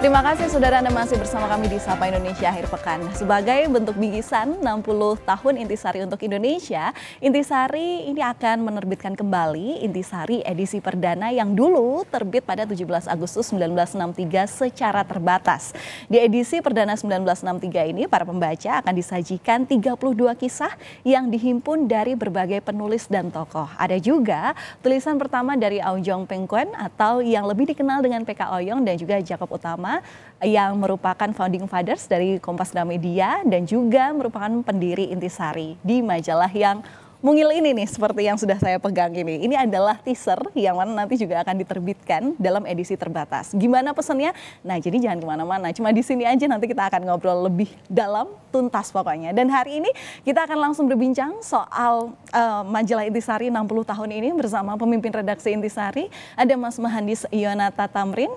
Terima kasih saudara Anda masih bersama kami di Sapa Indonesia akhir pekan. Sebagai bentuk bingkisan 60 tahun Intisari untuk Indonesia, Intisari ini akan menerbitkan kembali Intisari edisi perdana yang dulu terbit pada 17 Agustus 1963 secara terbatas. Di edisi perdana 1963 ini para pembaca akan disajikan 32 kisah yang dihimpun dari berbagai penulis dan tokoh. Ada juga tulisan pertama dari Aung Jong Peng atau yang lebih dikenal dengan PK Oyong dan juga Jacob Utama Pratama yang merupakan founding fathers dari Kompas Media dan juga merupakan pendiri Intisari di majalah yang mungil ini nih seperti yang sudah saya pegang ini. Ini adalah teaser yang mana nanti juga akan diterbitkan dalam edisi terbatas. Gimana pesannya? Nah jadi jangan kemana-mana, cuma di sini aja nanti kita akan ngobrol lebih dalam, tuntas pokoknya. Dan hari ini kita akan langsung berbincang soal uh, majalah Intisari 60 tahun ini bersama pemimpin redaksi Intisari. Ada Mas Mahandis Yonata Tamrin,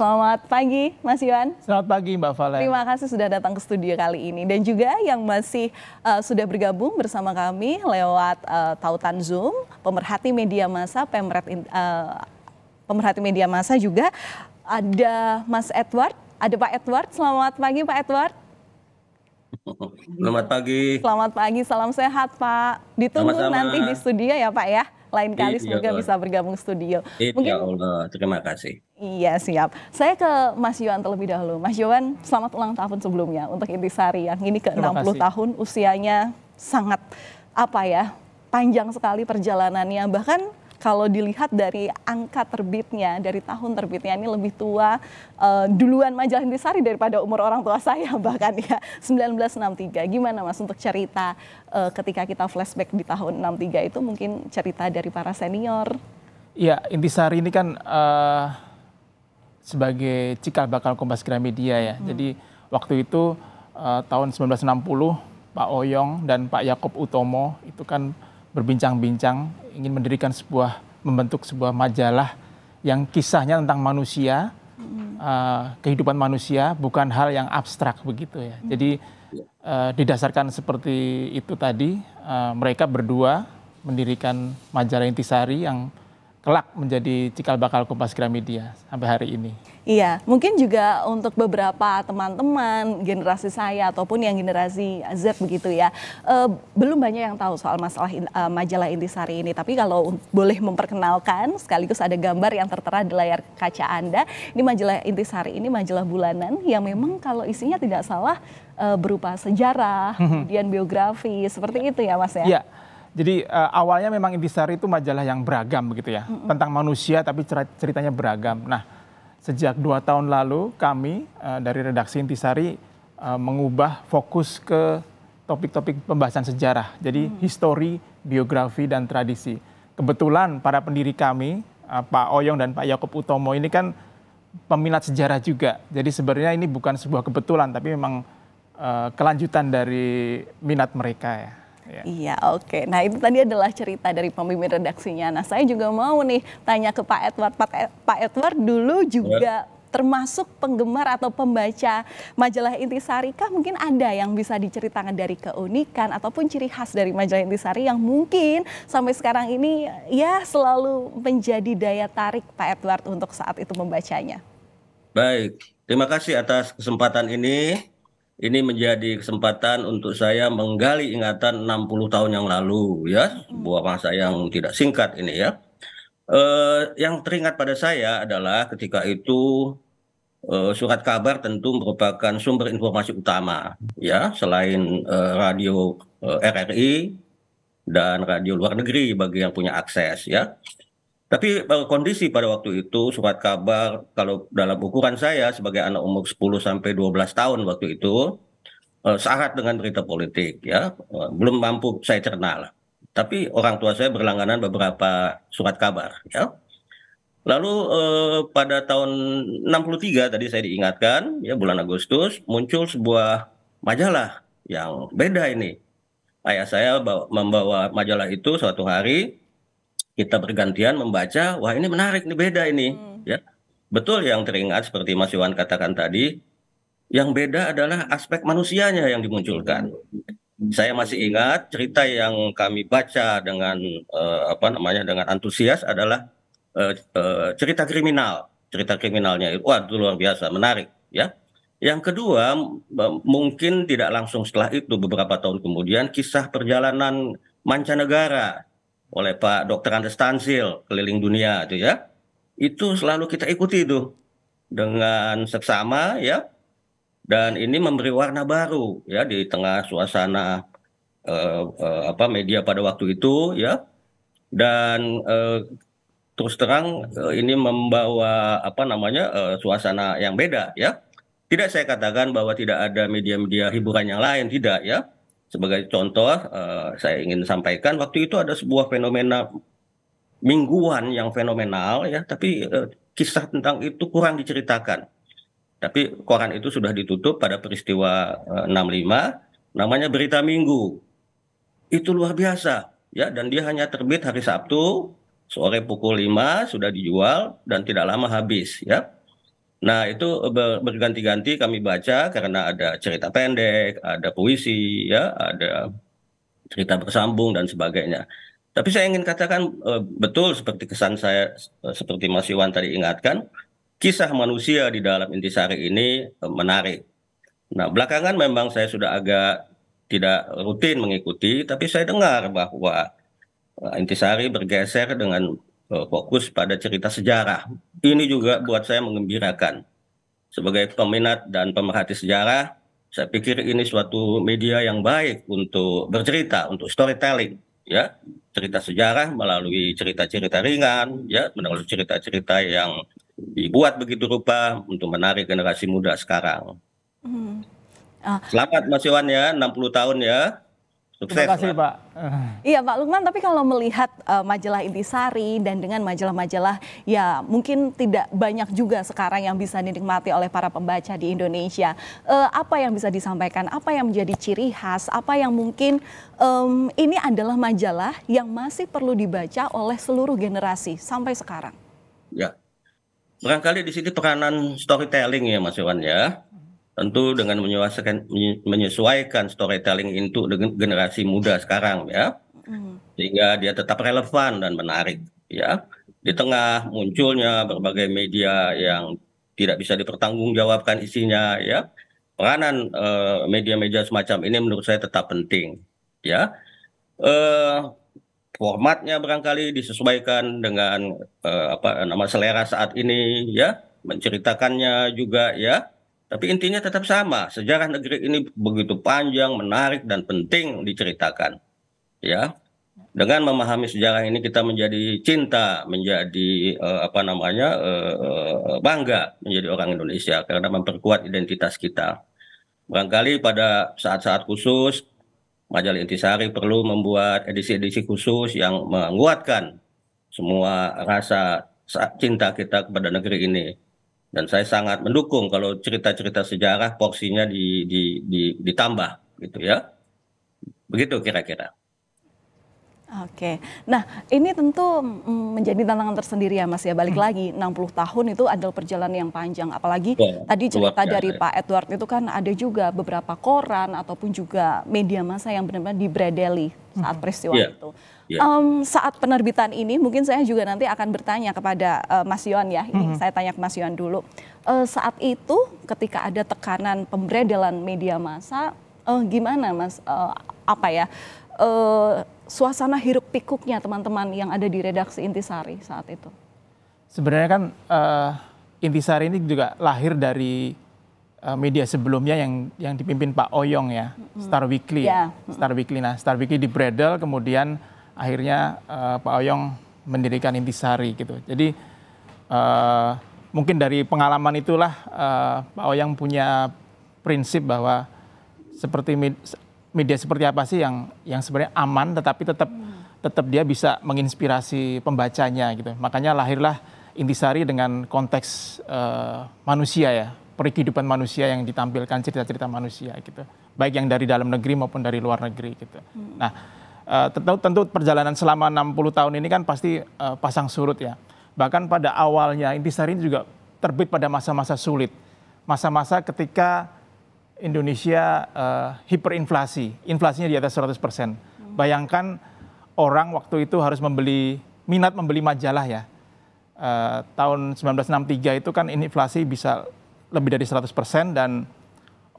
Selamat pagi, Mas Iwan. Selamat pagi, Mbak Valen. Terima kasih sudah datang ke studio kali ini. Dan juga yang masih uh, sudah bergabung bersama kami lewat uh, tautan Zoom, pemerhati media masa, pemret, uh, pemerhati media masa juga ada Mas Edward, ada Pak Edward. Selamat pagi, Pak Edward. Selamat pagi. Selamat pagi, salam sehat Pak. Ditunggu Sama-sama. nanti di studio ya Pak ya lain kali iya, semoga Allah. bisa bergabung studio. Iya Mungkin Allah, terima kasih. Iya, siap. Saya ke Mas Yohan terlebih dahulu. Mas Yohan, selamat ulang tahun sebelumnya untuk Intisari yang ini ke-60 tahun, usianya sangat apa ya? panjang sekali perjalanannya bahkan kalau dilihat dari angka terbitnya, dari tahun terbitnya ini lebih tua uh, duluan majalah Intisari daripada umur orang tua saya bahkan ya 1963. Gimana Mas untuk cerita uh, ketika kita flashback di tahun 63 itu mungkin cerita dari para senior? Ya, Intisari ini kan uh, sebagai cikal bakal Kompas Gramedia ya. Hmm. Jadi waktu itu uh, tahun 1960 Pak Oyong dan Pak Yakob Utomo itu kan berbincang-bincang ingin mendirikan sebuah membentuk sebuah majalah yang kisahnya tentang manusia, uh, kehidupan manusia bukan hal yang abstrak begitu ya. Jadi uh, didasarkan seperti itu tadi, uh, mereka berdua mendirikan majalah Intisari yang kelak menjadi cikal bakal Kompas Gramedia sampai hari ini. Iya, mungkin juga untuk beberapa teman-teman generasi saya ataupun yang generasi Z begitu ya, uh, belum banyak yang tahu soal masalah in, uh, majalah Intisari ini. Tapi kalau boleh memperkenalkan, sekaligus ada gambar yang tertera di layar kaca Anda. Ini majalah Intisari ini majalah bulanan yang memang kalau isinya tidak salah uh, berupa sejarah, mhm. kemudian biografi, seperti itu ya Mas ya. Iya. Jadi uh, awalnya memang Intisari itu majalah yang beragam begitu ya, mm -hmm. tentang manusia tapi ceritanya beragam. Nah, sejak dua tahun lalu kami uh, dari redaksi Intisari uh, mengubah fokus ke topik-topik pembahasan sejarah. Jadi hmm. histori, biografi dan tradisi. Kebetulan para pendiri kami uh, Pak Oyong dan Pak Yakob Utomo ini kan peminat sejarah juga. Jadi sebenarnya ini bukan sebuah kebetulan tapi memang uh, kelanjutan dari minat mereka ya. Yeah. Iya, oke. Okay. Nah, itu tadi adalah cerita dari pemimpin redaksinya. Nah, saya juga mau nih tanya ke Pak Edward. Pak, e- Pak Edward dulu juga yeah. termasuk penggemar atau pembaca majalah Intisari kah? Mungkin ada yang bisa diceritakan dari keunikan ataupun ciri khas dari majalah Intisari yang mungkin sampai sekarang ini ya selalu menjadi daya tarik Pak Edward untuk saat itu membacanya. Baik, terima kasih atas kesempatan ini ini menjadi kesempatan untuk saya menggali ingatan 60 tahun yang lalu ya sebuah masa yang tidak singkat ini ya eh, yang teringat pada saya adalah ketika itu eh, surat kabar tentu merupakan sumber informasi utama ya selain eh, radio eh, RRI dan radio luar negeri bagi yang punya akses ya tapi eh, kondisi pada waktu itu surat kabar kalau dalam ukuran saya sebagai anak umur 10 sampai 12 tahun waktu itu eh, syarat dengan berita politik ya eh, belum mampu saya cerna lah. Tapi orang tua saya berlangganan beberapa surat kabar ya. Lalu eh, pada tahun 63 tadi saya diingatkan ya bulan Agustus muncul sebuah majalah yang beda ini. Ayah saya membawa majalah itu suatu hari kita bergantian membaca wah ini menarik ini beda ini hmm. ya betul yang teringat seperti Mas Iwan katakan tadi yang beda adalah aspek manusianya yang dimunculkan saya masih ingat cerita yang kami baca dengan eh, apa namanya dengan antusias adalah eh, eh, cerita kriminal cerita kriminalnya wah itu luar biasa menarik ya yang kedua mungkin tidak langsung setelah itu beberapa tahun kemudian kisah perjalanan mancanegara oleh Pak Dokter Andres Tansil keliling dunia itu ya. Itu selalu kita ikuti itu dengan seksama ya. Dan ini memberi warna baru ya di tengah suasana eh, eh, apa media pada waktu itu ya. Dan eh, terus terang eh, ini membawa apa namanya eh, suasana yang beda ya. Tidak saya katakan bahwa tidak ada media-media hiburan yang lain tidak ya sebagai contoh, uh, saya ingin sampaikan waktu itu ada sebuah fenomena mingguan yang fenomenal ya, tapi uh, kisah tentang itu kurang diceritakan. Tapi koran itu sudah ditutup pada peristiwa uh, eh, 65, namanya Berita Minggu. Itu luar biasa ya dan dia hanya terbit hari Sabtu sore pukul 5 sudah dijual dan tidak lama habis ya nah itu e, berganti-ganti kami baca karena ada cerita pendek ada puisi ya ada cerita bersambung dan sebagainya tapi saya ingin katakan e, betul seperti kesan saya e, seperti Mas Iwan tadi ingatkan, kisah manusia di dalam intisari ini menarik. Nah, belakangan memang saya sudah agak tidak rutin mengikuti, tapi saya dengar bahwa intisari bergeser dengan fokus pada cerita sejarah ini juga buat saya mengembirakan. Sebagai peminat dan pemerhati sejarah, saya pikir ini suatu media yang baik untuk bercerita, untuk storytelling, ya cerita sejarah melalui cerita-cerita ringan, ya melalui cerita-cerita yang dibuat begitu rupa untuk menarik generasi muda sekarang. Hmm. Ah. Selamat Mas Iwan ya, 60 tahun ya. Sukses, Terima kasih Pak. Iya Pak Lukman, tapi kalau melihat uh, majalah Intisari dan dengan majalah-majalah ya mungkin tidak banyak juga sekarang yang bisa dinikmati oleh para pembaca di Indonesia. Uh, apa yang bisa disampaikan? Apa yang menjadi ciri khas? Apa yang mungkin um, ini adalah majalah yang masih perlu dibaca oleh seluruh generasi sampai sekarang? Ya, barangkali di sini peranan storytelling ya Mas Iwan ya tentu dengan menyesuaikan menyesuaikan storytelling itu dengan generasi muda sekarang ya hmm. sehingga dia tetap relevan dan menarik ya di tengah munculnya berbagai media yang tidak bisa dipertanggungjawabkan isinya ya peranan eh, media media uh, semacam ini menurut saya tetap penting ya uh, formatnya barangkali disesuaikan dengan uh, apa nama selera saat ini ya menceritakannya juga ya tapi intinya tetap sama, sejarah negeri ini begitu panjang, menarik dan penting diceritakan. Ya. Dengan memahami sejarah ini kita menjadi cinta, menjadi eh, apa namanya? Eh, eh bangga menjadi orang Indonesia karena memperkuat identitas kita. Barangkali pada saat-saat khusus Majalah Intisari perlu membuat edisi-edisi khusus yang menguatkan semua rasa cinta kita kepada negeri ini dan saya sangat mendukung kalau cerita-cerita sejarah porsinya di, di, di, ditambah gitu ya begitu kira-kira Oke, nah ini tentu mm, menjadi tantangan tersendiri ya Mas ya. Balik hmm. lagi 60 tahun itu adalah perjalanan yang panjang. Apalagi oh, tadi cerita keluarga, dari ya. Pak Edward itu kan ada juga beberapa koran ataupun juga media massa yang benar-benar dibredeli saat hmm. peristiwa yeah. itu. Yeah. Ya. Um, saat penerbitan ini mungkin saya juga nanti akan bertanya kepada uh, Mas Yon ya. Ini -hmm. saya tanya ke Mas Yon dulu. Uh, saat itu ketika ada tekanan pemberedelan media massa, uh, gimana Mas? Uh, apa ya? suasana hiruk pikuknya teman-teman yang ada di redaksi Intisari saat itu? Sebenarnya kan uh, Intisari ini juga lahir dari uh, media sebelumnya yang yang dipimpin Pak Oyong ya, mm-hmm. Star Weekly. Yeah. Star Weekly. Nah, Star Weekly di Bredel kemudian akhirnya uh, Pak Oyong mendirikan Intisari gitu. Jadi uh, mungkin dari pengalaman itulah uh, Pak Oyong punya prinsip bahwa seperti media seperti apa sih yang yang sebenarnya aman tetapi tetap tetap dia bisa menginspirasi pembacanya gitu. Makanya lahirlah Intisari dengan konteks uh, manusia ya, perkehidupan manusia yang ditampilkan cerita-cerita manusia gitu. Baik yang dari dalam negeri maupun dari luar negeri gitu. Hmm. Nah, uh, tentu tentu perjalanan selama 60 tahun ini kan pasti uh, pasang surut ya. Bahkan pada awalnya Intisari ini juga terbit pada masa-masa sulit. Masa-masa ketika Indonesia uh, hiperinflasi, inflasinya di atas 100%. Hmm. Bayangkan orang waktu itu harus membeli minat membeli majalah ya. Uh, tahun 1963 itu kan inflasi bisa lebih dari 100% dan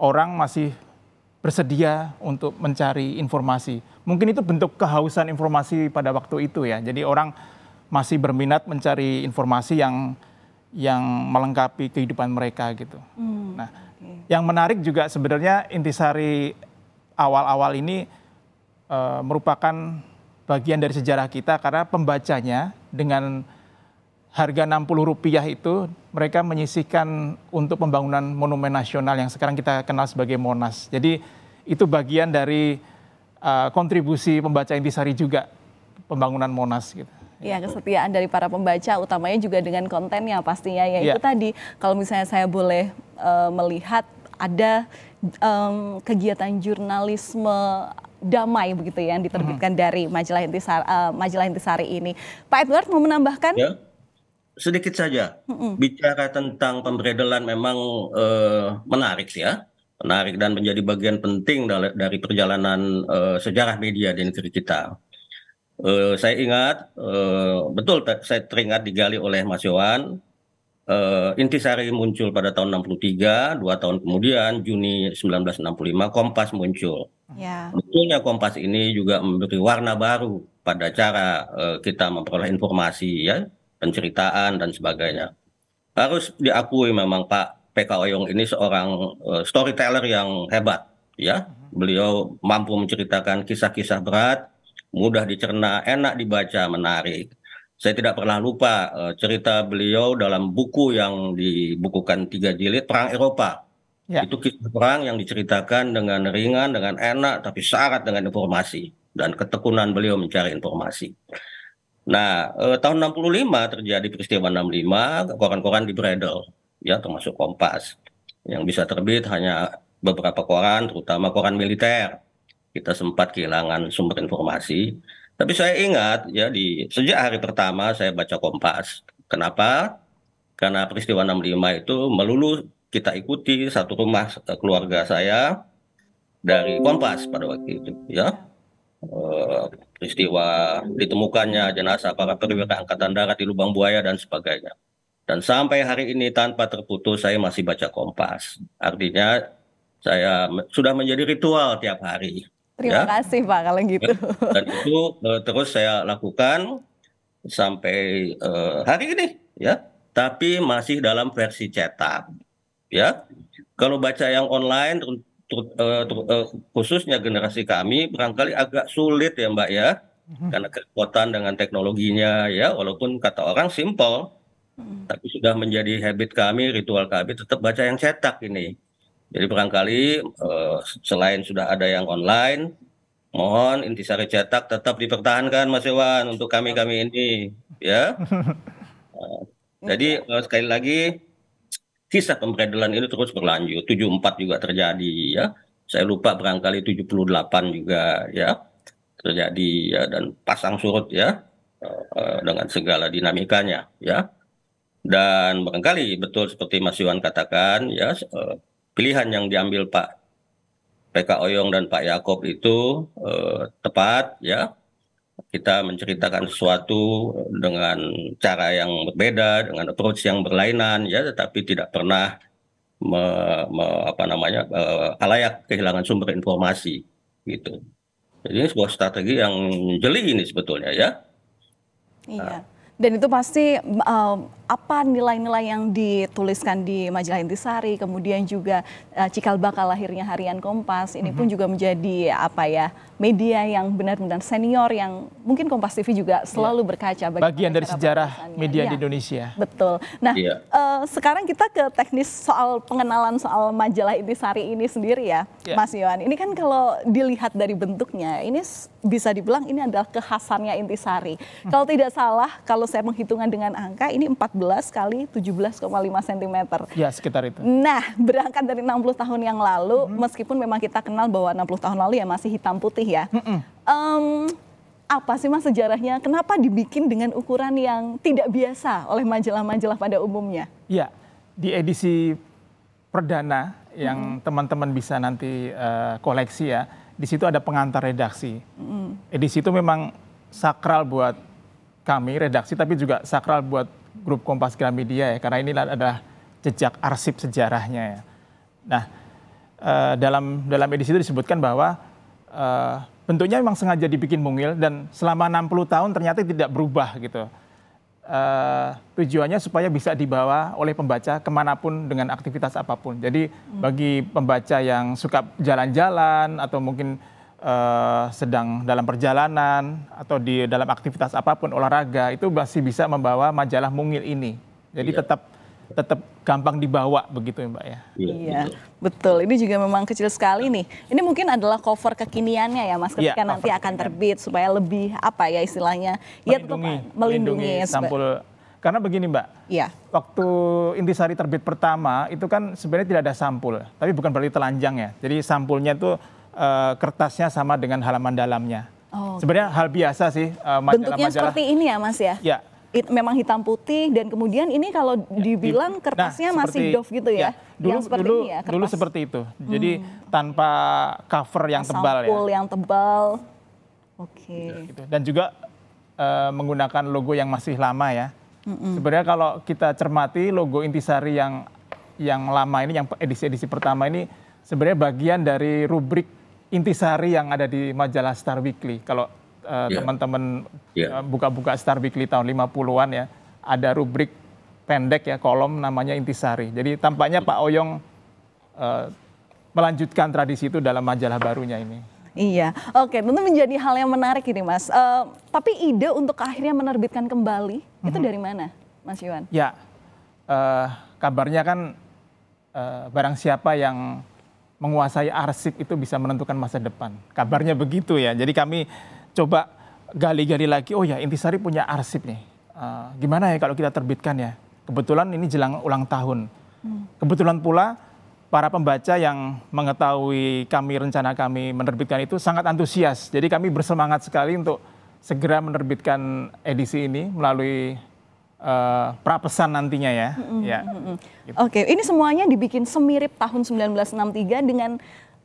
orang masih bersedia untuk mencari informasi. Mungkin itu bentuk kehausan informasi pada waktu itu ya. Jadi orang masih berminat mencari informasi yang yang melengkapi kehidupan mereka gitu. Hmm. Nah, yang menarik juga sebenarnya intisari awal-awal ini e, merupakan bagian dari sejarah kita karena pembacanya dengan harga Rp60 itu mereka menyisihkan untuk pembangunan monumen nasional yang sekarang kita kenal sebagai Monas. Jadi itu bagian dari e, kontribusi pembaca intisari juga pembangunan Monas gitu. Ya, kesetiaan dari para pembaca utamanya juga dengan kontennya pastinya ya. Itu ya. tadi kalau misalnya saya boleh uh, melihat ada um, kegiatan jurnalisme damai begitu ya, yang diterbitkan hmm dari majalah Intisari, uh, eh, majalah Intisari ini. Pak Edward mau menambahkan? Ya. Sedikit saja mhm. bicara tentang pemberedelan memang uh, menarik ya, menarik dan menjadi bagian penting dari, dari perjalanan uh, sejarah media di negeri kita. Eh, saya ingat eh, betul saya teringat digali oleh Mas Yohan eh, Intisari muncul pada tahun 63, dua tahun kemudian Juni 1965 Kompas muncul. Yeah. Betulnya Kompas ini juga memberi warna baru pada cara uh, kita memperoleh informasi ya, penceritaan dan sebagainya. Harus diakui memang Pak PK Oyong ini seorang uh, storyteller yang hebat ya. Mm-hmm. Beliau mampu menceritakan kisah-kisah berat mudah dicerna, enak dibaca, menarik. Saya tidak pernah lupa uh, cerita beliau dalam buku yang dibukukan tiga jilid Perang Eropa. Ya. Itu kisah perang yang diceritakan dengan ringan, dengan enak, tapi syarat dengan informasi dan ketekunan beliau mencari informasi. Nah, eh, tahun 65 terjadi peristiwa 65, koran-koran di bredel, ya termasuk Kompas. Yang bisa terbit hanya beberapa koran, terutama koran militer kita sempat kehilangan sumber informasi. Tapi saya ingat ya di sejak hari pertama saya baca Kompas. Kenapa? Karena peristiwa 65 itu melulu kita ikuti satu rumah eh, keluarga saya dari Kompas pada waktu itu ya. Eh, peristiwa ditemukannya jenazah para perwira angkatan darat di Lubang Buaya dan sebagainya. Dan sampai hari ini tanpa terputus saya masih baca Kompas. Artinya saya sudah menjadi ritual tiap hari Terima ya. kasih Pak kalau ya. gitu. Dan itu uh, terus saya lakukan sampai uh, hari ini ya, tapi masih dalam versi cetak. Ya. Kalau baca yang online ter, ter, eh, ter, ter- khususnya generasi kami barangkali agak sulit ya Mbak ya. Mhm. Karena kekuatan dengan teknologinya ya, walaupun kata orang simple, mhm. tapi sudah menjadi habit kami, ritual kami tetap baca yang cetak ini jadi barangkali eh, selain sudah ada yang online mohon intisari cetak tetap dipertahankan Mas Iwan untuk kami kami ini ya. Jadi eh, sekali lagi kisah pemberedelan ini terus berlanjut 74 juga terjadi ya. Saya lupa barangkali 78 juga ya terjadi ya dan pasang surut ya eh, dengan segala dinamikanya ya. Dan barangkali betul seperti Mas Iwan katakan ya pilihan yang diambil Pak PK Oyong dan Pak Yakob itu eh, tepat ya. Kita menceritakan sesuatu dengan cara yang berbeda, dengan approach yang berlainan ya, tetapi tidak pernah me, me, apa namanya eh, alayak kehilangan sumber informasi gitu. Jadi ini sebuah strategi yang jeli ini sebetulnya ya. Iya. Nah, dan itu pasti um, apa nilai-nilai yang dituliskan di majalah Intisari, kemudian juga uh, cikal bakal lahirnya Harian Kompas, ini mm -hmm. pun mhm. juga menjadi apa ya media yang benar-benar senior yang mungkin Kompas TV juga iya. selalu berkaca bagi bagian dari sejarah media ya, di iya. Indonesia. Betul. Nah, yeah. Iya. uh, sekarang kita ke teknis soal pengenalan soal majalah Intisari ini sendiri ya, yeah. Mas Yohan. Ini kan kalau dilihat dari bentuknya, ini bisa dibilang ini adalah kekhasannya Intisari. Hmm. Kalau tidak salah, kalau saya menghitungan dengan angka, ini 14 kali 17,5 cm. Ya, sekitar itu. Nah, berangkat dari 60 tahun yang lalu, hmm. meskipun memang kita kenal bahwa 60 tahun lalu ya masih hitam putih ya. Mm -mm. um, apa sih mas sejarahnya? Kenapa dibikin dengan ukuran yang tidak biasa oleh majalah-majalah pada umumnya? Ya, di edisi perdana yang teman-teman hmm. bisa nanti uh, koleksi ya, di situ ada pengantar redaksi. Mm. Edisi eh, itu memang sakral buat kami redaksi tapi juga sakral buat grup Kompas Gramedia ya karena ini adalah jejak arsip sejarahnya ya. Nah, eh, dalam dalam edisi itu disebutkan bahwa eh, bentuknya memang sengaja dibikin mungil dan selama 60 tahun ternyata tidak berubah gitu. Eh, tujuannya supaya bisa dibawa oleh pembaca kemanapun dengan aktivitas apapun. Jadi bagi pembaca yang suka jalan-jalan atau mungkin uh, sedang dalam perjalanan atau di dalam aktivitas apapun olahraga itu masih bisa membawa majalah mungil ini. Jadi iya. tetap tetap gampang dibawa begitu ya, Mbak ya. Iya, iya betul. Ini juga memang kecil sekali nih. Ini mungkin adalah cover kekiniannya ya Mas ketika ya, nanti akan terbit supaya lebih apa ya istilahnya ya melindungi, tetap melindungi, melindungi sampul karena begini Mbak, ya. waktu intisari terbit pertama itu kan sebenarnya tidak ada sampul, tapi bukan berarti telanjang ya. Jadi sampulnya itu uh, kertasnya sama dengan halaman dalamnya. Oh, okay. Sebenarnya hal biasa sih uh, majalah-majalah. Bentuknya seperti ini ya Mas ya? Ya. It, memang hitam putih dan kemudian ini kalau ya, dibilang kertasnya nah, seperti, masih doff gitu ya. ya. Dulu yang seperti dulu ini ya, dulu seperti itu. Jadi hmm. tanpa cover yang Sampul tebal ya. Sampul yang tebal. Oke. Okay. Iya, gitu. Dan juga uh, menggunakan logo yang masih lama ya. Mm -mm. Sebenarnya kalau kita cermati logo Intisari yang yang lama ini yang edisi-edisi pertama ini sebenarnya bagian dari rubrik intisari yang ada di majalah Star Weekly. Kalau teman eh, ya. teman-teman yeah. Ya. uh, buka-buka Star Weekly tahun 50-an ya, ada rubrik pendek ya kolom namanya intisari. Jadi tampaknya Pak Oyong uh, melanjutkan tradisi itu dalam majalah barunya ini. Iya, oke, tentu menjadi hal yang menarik ini, Mas. Uh, tapi ide untuk akhirnya menerbitkan kembali mm-hmm. itu mhm. dari mana, Mas Yuan? Ya, uh, kabarnya kan uh, barang siapa yang menguasai arsip itu bisa menentukan masa depan. Kabarnya begitu ya. Jadi kami coba gali-gali lagi. Oh ya, Intisari punya arsip nih. Uh, gimana ya kalau kita terbitkan ya? Kebetulan ini jelang ulang tahun. Hmm. Kebetulan pula para pembaca yang mengetahui kami rencana kami menerbitkan itu sangat antusias. Jadi kami bersemangat sekali untuk segera menerbitkan edisi ini melalui uh, prapesan nantinya ya. Mm-hmm. ya. Mm-hmm. Oke, okay. ini semuanya dibikin semirip tahun 1963 dengan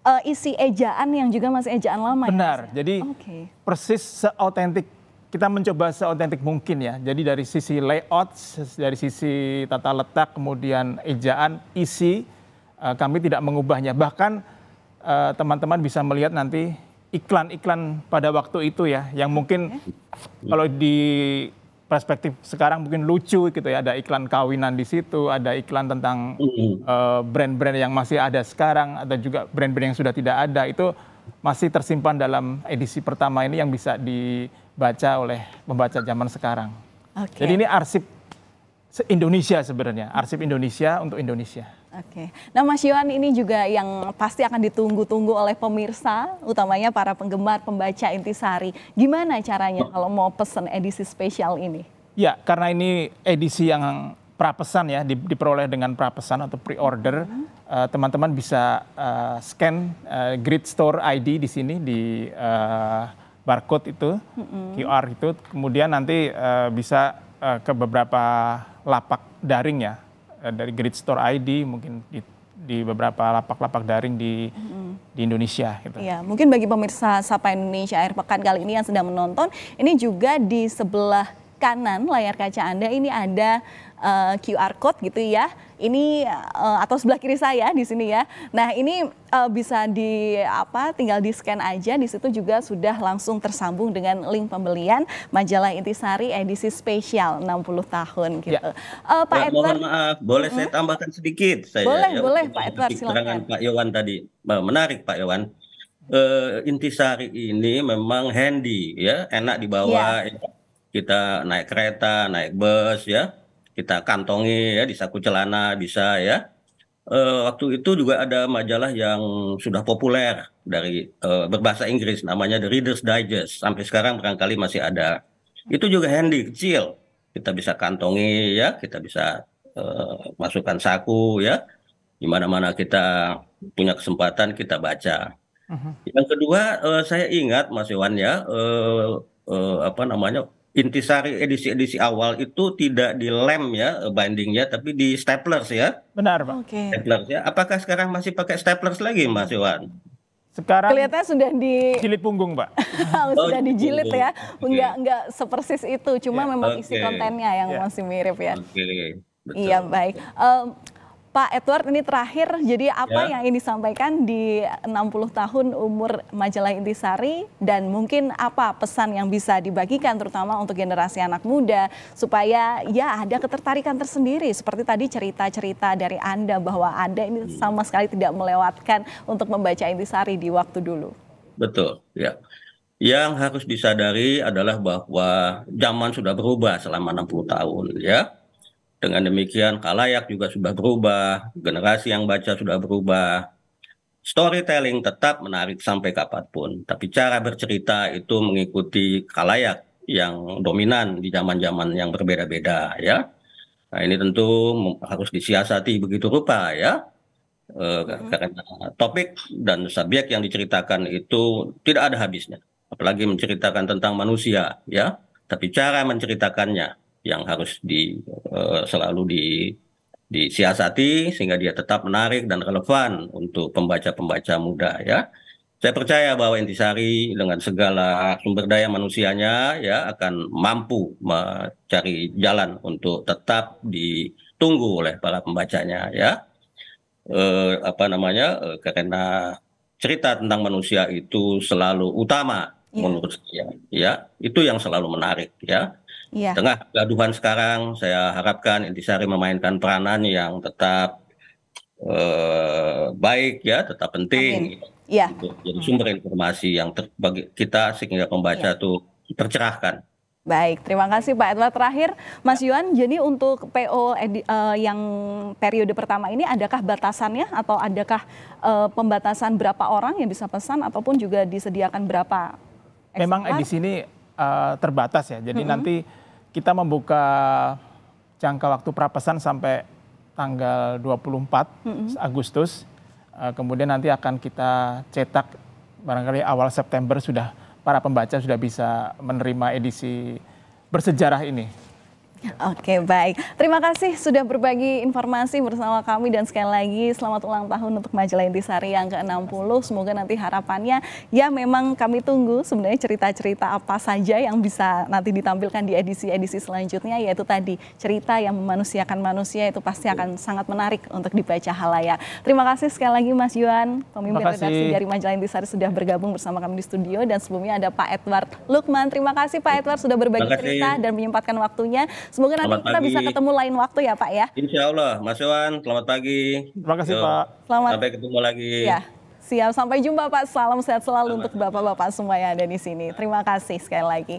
uh, isi ejaan yang juga masih ejaan lama. Ya, Benar, ya, jadi okay. persis seautentik kita mencoba seautentik mungkin ya. Jadi dari sisi layout, dari sisi tata letak, kemudian ejaan, isi, uh, kami tidak mengubahnya. Bahkan uh, teman-teman bisa melihat nanti iklan-iklan pada waktu itu ya, yang mungkin okay. kalau di perspektif sekarang mungkin lucu gitu ya ada iklan kawinan di situ ada iklan tentang mm-hmm. eh, brand-brand uh, brand yang masih ada sekarang ada juga brand-brand yang sudah tidak ada itu masih tersimpan dalam edisi pertama ini yang bisa dibaca oleh pembaca zaman sekarang okay. jadi ini arsip Indonesia sebenarnya arsip Indonesia untuk Indonesia Oke, nah Mas Yohan ini juga yang pasti akan ditunggu-tunggu oleh pemirsa, utamanya para penggemar pembaca Intisari. Gimana caranya oh. kalau mau pesan edisi spesial ini? Ya, karena ini edisi yang prapesan ya, diperoleh dengan prapesan atau pre-order. Hmm. Eh, teman-teman mm -hmm. uh, bisa uh, scan uh, eh, Grid Store ID di sini di uh, barcode itu, mm -hmm. QR itu, kemudian nanti uh, bisa uh, ke beberapa lapak daring ya Eh, dari Grid Store ID mungkin di, di beberapa lapak-lapak daring di mm. di Indonesia gitu. Ya, mungkin bagi pemirsa Sapa Indonesia air pekan kali ini yang sedang menonton, ini juga di sebelah kanan layar kaca Anda ini ada uh, eh, QR code gitu ya. Ini uh, atau sebelah kiri saya di sini ya. Nah, ini uh, bisa di apa tinggal di-scan aja di situ juga sudah langsung tersambung dengan link pembelian majalah Intisari edisi spesial 60 tahun gitu. Ya. Uh, Pak ya, Edward, mohon maaf, boleh hmm? saya tambahkan sedikit saya. Boleh, ya, boleh Pak Edward silakan. Pak Yowan tadi menarik Pak Yowan. Uh, intisari ini memang handy ya, enak dibawa, ya kita naik kereta, naik bus ya, kita kantongi ya di saku celana bisa ya. E, waktu itu juga ada majalah yang sudah populer dari e, berbahasa Inggris namanya The Reader's Digest sampai sekarang barangkali masih ada. Itu juga handy kecil. Kita bisa kantongi ya, kita bisa e, masukkan saku ya. Di mana-mana kita punya kesempatan kita baca. Uh mhm. -huh. Yang kedua uh, saya ingat Mas Iwan ya uh, uh, apa namanya intisari edisi-edisi awal itu tidak dilem ya eh, bindingnya tapi di staplers ya. Benar, Pak. Okay. Staplers ya. Apakah sekarang masih pakai staplers lagi Mas Iwan? Sekarang kelihatannya sudah di jilid punggung, Pak. oh, sudah oh, dijilid jilid ya. Enggak okay. enggak sepersis itu, cuma yeah. memang okay. isi kontennya yang yeah. masih mirip ya. Okay. Iya, baik. Um, Pak Edward ini terakhir, jadi apa ya. yang ini sampaikan di 60 tahun umur majalah Intisari dan mungkin apa pesan yang bisa dibagikan terutama untuk generasi anak muda supaya ya ada ketertarikan tersendiri seperti tadi cerita-cerita dari Anda bahwa Anda ini hmm. sama sekali tidak melewatkan untuk membaca Intisari di waktu dulu. Betul, ya. Yang harus disadari adalah bahwa zaman sudah berubah selama 60 tahun ya dengan demikian kalayak juga sudah berubah, generasi yang baca sudah berubah. Storytelling tetap menarik sampai kapanpun, tapi cara bercerita itu mengikuti kalayak yang dominan di zaman-zaman yang berbeda-beda ya. Nah, ini tentu harus disiasati begitu rupa ya. Uh, karena topik dan subjek yang diceritakan itu tidak ada habisnya, apalagi menceritakan tentang manusia ya, tapi cara menceritakannya yang harus di uh, selalu di disiasati sehingga dia tetap menarik dan relevan untuk pembaca-pembaca muda ya. Saya percaya bahwa Intisari dengan segala sumber daya manusianya ya akan mampu mencari jalan untuk tetap ditunggu oleh para pembacanya ya. Eh, apa namanya? Eh, karena cerita tentang manusia itu selalu utama yeah. menurut saya ya. Itu yang selalu menarik ya Yeah. Tengah gaduhan sekarang, saya harapkan Intisari memainkan peranan yang tetap eh, baik ya, tetap penting. Ya. Yeah. Jadi sumber informasi yang bagi kita sehingga pembaca yeah. tuh tercerahkan. Baik, terima kasih Pak Edward. Terakhir, Mas Yuan, jadi untuk PO edi, eh, uh, eh, yang periode pertama ini adakah batasannya atau adakah uh, pembatasan berapa orang yang bisa pesan ataupun juga disediakan berapa? Memang di sini uh, terbatas ya, jadi mm -hmm. nanti kita membuka jangka waktu prapesan sampai tanggal 24 mm -hmm. Agustus. Uh, kemudian nanti akan kita cetak barangkali awal September sudah para pembaca sudah bisa menerima edisi bersejarah ini. Oke baik, terima kasih sudah berbagi informasi bersama kami dan sekali lagi selamat ulang tahun untuk majalah Intisari yang ke-60. Semoga nanti harapannya ya memang kami tunggu sebenarnya cerita-cerita apa saja yang bisa nanti ditampilkan di edisi-edisi selanjutnya yaitu tadi cerita yang memanusiakan manusia itu pasti akan sangat menarik untuk dibaca halayak. Terima kasih sekali lagi Mas Yuan, pemimpin redaksi dari majalah Intisari sudah bergabung bersama kami di studio dan sebelumnya ada Pak Edward Lukman. Terima kasih Pak Edward sudah berbagi cerita dan menyempatkan waktunya. Semoga nanti selamat kita bisa ketemu lain waktu ya Pak ya. Insya Allah, Mas Yohan, selamat pagi. Terima kasih Yo. Pak. Selamat. Sampai ketemu lagi. Ya. Siap, sampai jumpa Pak. Salam sehat selalu selamat untuk bapak-bapak semua yang ada di sini. Terima kasih sekali lagi.